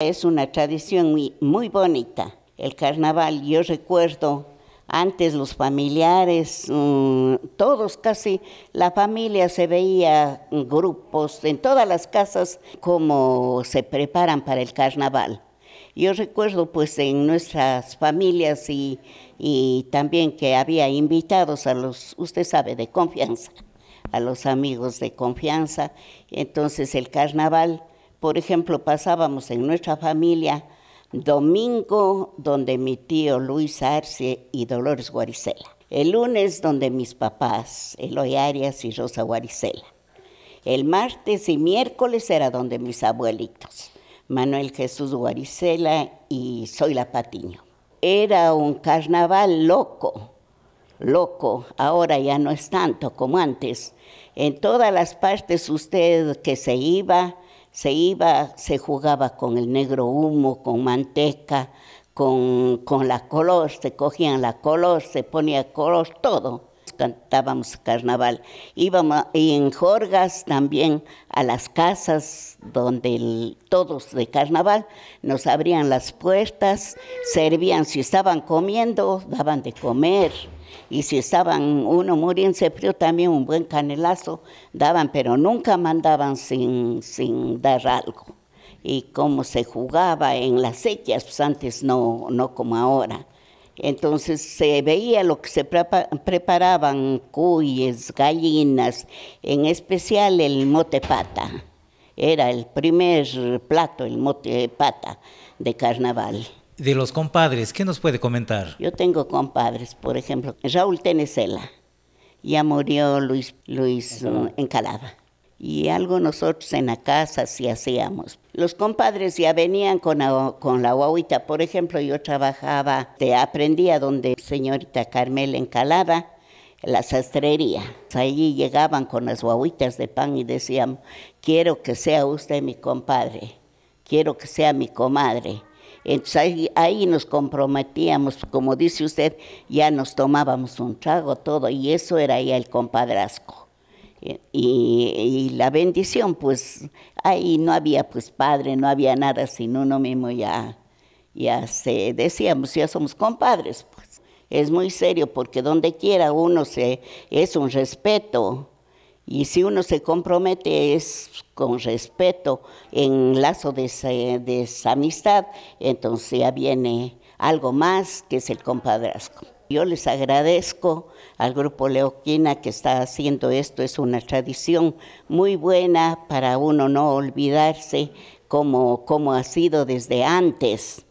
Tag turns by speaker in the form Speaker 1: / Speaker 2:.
Speaker 1: Es una tradición muy, bonita. El carnaval, yo recuerdo antes los familiares, mm, todos casi, la familia se veía en grupos en todas las casas como se preparan para el carnaval. Yo recuerdo pues en nuestras familias y también que había invitados a los, usted sabe, de confianza, a los amigos de confianza. Entonces el carnaval por ejemplo, pasábamos en nuestra familia domingo donde mi tío Luis Arce y Dolores Guaricela. El lunes donde mis papás, Eloy Arias y Rosa Guaricela. El martes y miércoles era donde mis abuelitos, Manuel Jesús Guaricela y Zoila Patiño. Era un carnaval loco, loco, ahora ya no es tanto como antes. En todas las partes usted que se iba, se iba, se jugaba con el negro humo, con manteca, con, con la colos, se cogían la colos, se ponía colos, todo cantábamos carnaval. Íbamos, y en Jorgas también a las casas donde todos de carnaval nos abrían las puertas, servían, si estaban comiendo, daban de comer. Y si estaban uno muriéndose frío, también un buen canelazo daban, pero nunca mandaban sin, sin dar algo. Y como se jugaba en las sequías, pues, antes no, no como ahora entonces se veía lo que se preparaban, cuyes, gallinas, en especial el mote pata. Era el primer plato, el mote pata de carnaval. De los compadres, ¿qué nos puede comentar? Yo tengo compadres, por ejemplo, Raúl Tenecela. Ya murió Luis, Luis en Y algo nosotros en la casa sí hacíamos los compadres ya venían con la, con la guaguita. Por ejemplo, yo trabajaba, te aprendía donde señorita Carmela encalaba, la sastrería. Allí llegaban con las guaguitas de pan y decían, quiero que sea usted mi compadre, quiero que sea mi comadre. Entonces ahí, nos comprometíamos, como dice usted, ya nos tomábamos un trago todo y eso era ya el compadrasco. Y, la bendición, pues ahí no había pues padre, no había nada, sino uno mismo ya, ya se decíamos, ya somos compadres, pues. Es muy serio porque donde quiera uno se, es un respeto. Y si uno se compromete es con respeto en lazo de, esa, amistad, entonces ya viene algo más que es el compadrazgo. Yo les agradezco al Grupo Leoquina que está haciendo esto, es una tradición muy buena para uno no olvidarse como ha sido desde antes.